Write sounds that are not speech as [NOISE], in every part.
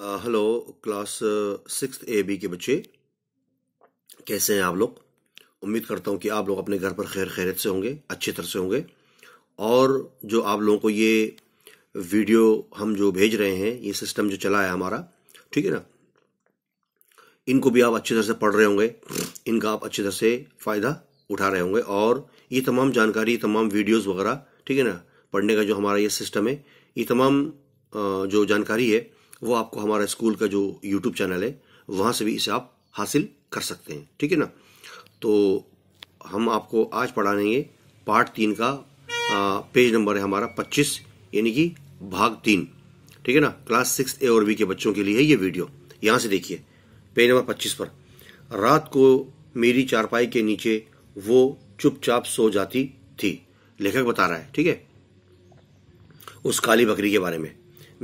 hello class six A B के बच्चे कैसे हैं आप लोग उम्मीद करता हूं कि आप लोग अपने घर पर खैर खैरत से होंगे अच्छे तरह से होंगे और जो आप लोगों को ये वीडियो हम जो भेज रहे हैं ये सिस्टम जो चला है हमारा ठीक है ना इनको भी आप अच्छी तरह से पढ़ रहे होंगे इनका आप अच्छी तरह से फ़ायदा उठा रहे होंगे और ये तमाम जानकारी तमाम वीडियोस वगैरह ठीक है ना पढ़ने का जो हमारा ये सिस्टम है ये तमाम जो जानकारी है वो आपको हमारा स्कूल का जो यूट्यूब चैनल है वहाँ से भी इसे आप हासिल कर सकते हैं ठीक है ना तो हम आपको आज पढ़ाएंगे पार्ट तीन का आ, पेज नंबर है हमारा पच्चीस यानी कि भाग तीन ठीक है ना क्लास सिक्स ए और बी के बच्चों के लिए है ये वीडियो यहाँ से देखिए पेज नंबर पच्चीस पर रात को मेरी चारपाई के नीचे वो चुपचाप सो जाती थी लेखक बता रहा है ठीक है उस काली बकरी के बारे में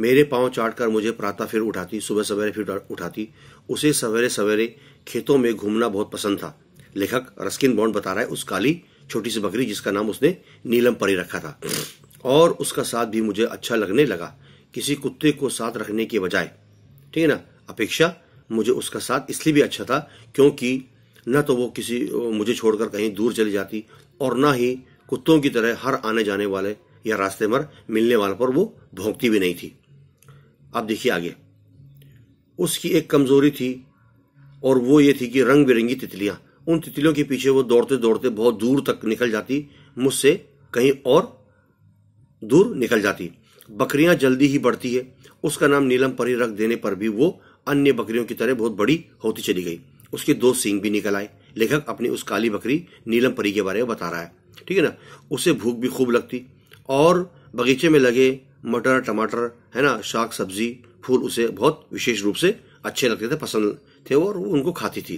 मेरे पाँव चाट कर मुझे प्रातः फिर उठाती सुबह सवेरे फिर उठाती उसे सवेरे सवेरे खेतों में घूमना बहुत पसंद था लेखक रस्किन बॉन्ड बता रहा है उस काली छोटी सी बकरी जिसका नाम उसने नीलम परी रखा था और उसका साथ भी मुझे अच्छा लगने लगा किसी कुत्ते को साथ रखने के बजाय ठीक है ना अपेक्षा मुझे उसका साथ इसलिए भी अच्छा था क्योंकि न तो वो किसी मुझे छोड़कर कहीं दूर चली जाती और ना ही कुत्तों की तरह हर आने जाने वाले या रास्ते पर मिलने वाले पर वो भोंकती भी नहीं थी आप देखिए आगे उसकी एक कमजोरी थी और वो ये थी कि रंग बिरंगी तितलियां उन तितलियों के पीछे वो दौड़ते दौड़ते बहुत दूर तक निकल जाती मुझसे कहीं और दूर निकल जाती बकरियां जल्दी ही बढ़ती है उसका नाम नीलम परी रख देने पर भी वो अन्य बकरियों की तरह बहुत बड़ी होती चली गई उसके दो सींग भी निकल आए लेखक अपनी उस काली बकरी नीलम परी के बारे में बता रहा है ठीक है ना उसे भूख भी खूब लगती और बगीचे में लगे मटर टमाटर है ना शाक सब्जी फूल उसे बहुत विशेष रूप से अच्छे लगते थे पसंद थे और वो उनको खाती थी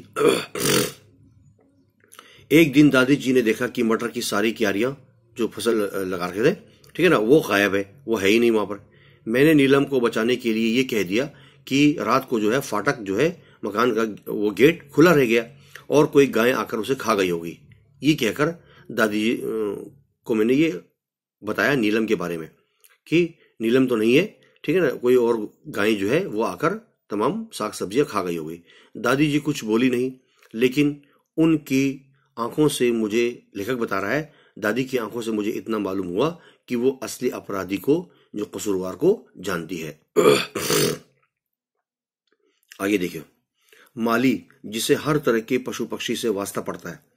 एक दिन दादी जी ने देखा कि मटर की सारी क्यारियां जो फसल लगा रखे थे ठीक है ना वो गायब है वो है ही नहीं वहां पर मैंने नीलम को बचाने के लिए ये कह दिया कि रात को जो है फाटक जो है मकान का वो गेट खुला रह गया और कोई गाय आकर उसे खा गई होगी ये कहकर दादी जी को मैंने ये बताया नीलम के बारे में कि नीलम तो नहीं है ठीक है ना कोई और गाय जो है वो आकर तमाम साग सब्जियां खा गई होगी दादी जी कुछ बोली नहीं लेकिन उनकी आंखों से मुझे लेखक बता रहा है दादी की आंखों से मुझे इतना मालूम हुआ कि वो असली अपराधी को जो कसूरवार को जानती है [CLEARS THROAT] आगे देखियो माली जिसे हर तरह के पशु पक्षी से वास्ता पड़ता है